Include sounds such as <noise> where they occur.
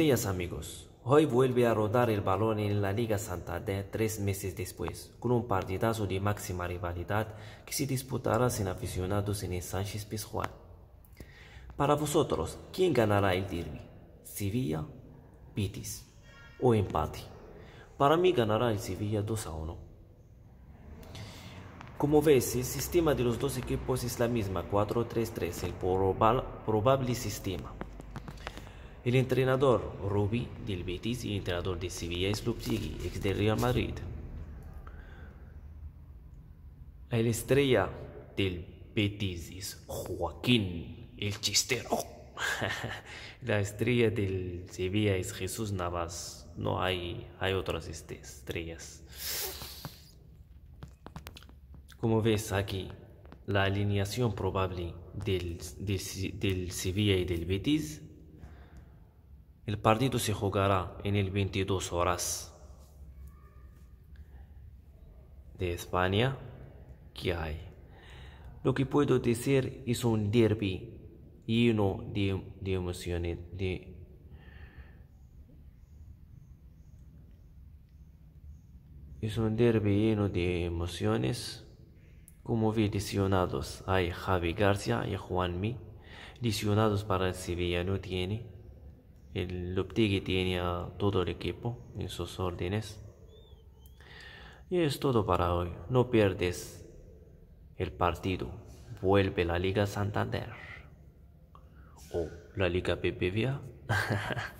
días amigos, hoy vuelve a rodar el balón en la Liga Santander tres meses después, con un partidazo de máxima rivalidad que se disputará sin aficionados en el Sánchez Pizjuán. Para vosotros, ¿quién ganará el derby? ¿Sevilla, Betis o empate? Para mí ganará el Sevilla 2 a 1. Como ves, el sistema de los dos equipos es la misma 4-3-3, el probable sistema. El entrenador Rubi del Betis y el entrenador de Sevilla Slupsigi, ex del Real Madrid. La estrella del Betis es Joaquín el Chistero. <laughs> la estrella del Sevilla es Jesús Navas. No hay, hay otras este, estrellas. Como ves aquí, la alineación probable del, del Sevilla y del Betis el partido se jugará en el 22 horas de España ¿Qué hay. Lo que puedo decir es un derby lleno de, emociones, de, es un derby lleno de emociones. Como vi lesionados, hay Javi García y Juanmi. Lesionados para el Sevilla no tiene. El Luptigi tiene a todo el equipo en sus órdenes. Y es todo para hoy. No pierdes el partido. Vuelve la Liga Santander. O la Liga BBVA. <laughs>